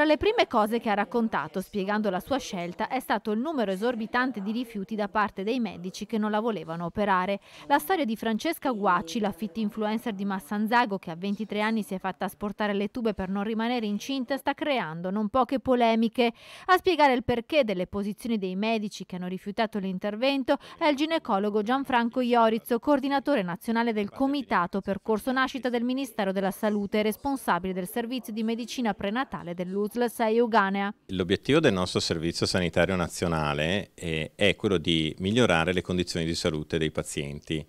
Tra le prime cose che ha raccontato spiegando la sua scelta è stato il numero esorbitante di rifiuti da parte dei medici che non la volevano operare. La storia di Francesca Guacci, la fit influencer di Massanzago che a 23 anni si è fatta asportare le tube per non rimanere incinta, sta creando non poche polemiche. A spiegare il perché delle posizioni dei medici che hanno rifiutato l'intervento è il ginecologo Gianfranco Iorizzo, coordinatore nazionale del Comitato Percorso Nascita del Ministero della Salute e responsabile del servizio di medicina prenatale dell'Università. USLS e Euganea. L'obiettivo del nostro Servizio Sanitario Nazionale eh, è quello di migliorare le condizioni di salute dei pazienti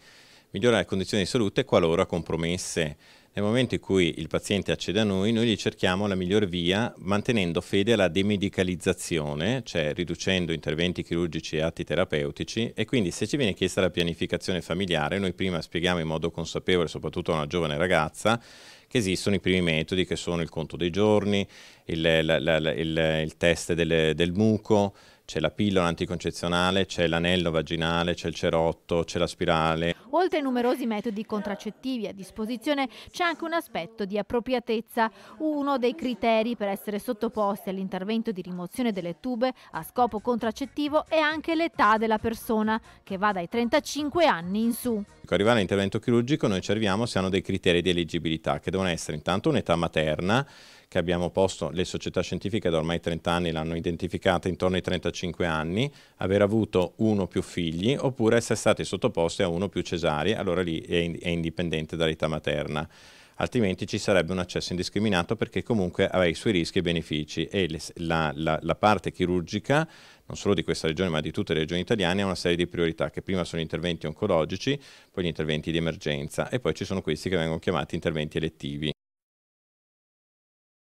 migliorare le condizioni di salute qualora compromesse nel momento in cui il paziente accede a noi, noi gli cerchiamo la miglior via mantenendo fede alla demedicalizzazione, cioè riducendo interventi chirurgici e atti terapeutici e quindi se ci viene chiesta la pianificazione familiare, noi prima spieghiamo in modo consapevole, soprattutto a una giovane ragazza, che esistono i primi metodi che sono il conto dei giorni, il, la, la, il, il test delle, del muco, c'è la pillola anticoncezionale, c'è l'anello vaginale, c'è il cerotto, c'è la spirale. Oltre ai numerosi metodi contraccettivi a disposizione c'è anche un aspetto di appropriatezza. Uno dei criteri per essere sottoposti all'intervento di rimozione delle tube a scopo contraccettivo è anche l'età della persona, che va dai 35 anni in su. Arrivare all'intervento chirurgico noi ci serviamo se hanno dei criteri di eleggibilità che devono essere intanto un'età materna, che abbiamo posto, le società scientifiche da ormai 30 anni l'hanno identificata intorno ai 35 anni, aver avuto uno o più figli oppure essere stati sottoposti a uno o più cesari, allora lì è, è indipendente dall'età materna altrimenti ci sarebbe un accesso indiscriminato perché comunque ha i suoi rischi e benefici e le, la, la, la, parte chirurgica, non solo di questa regione ma di tutte le regioni italiane, ha una serie di priorità che prima sono gli interventi oncologici, poi gli interventi di emergenza e poi ci sono questi che vengono chiamati interventi elettivi.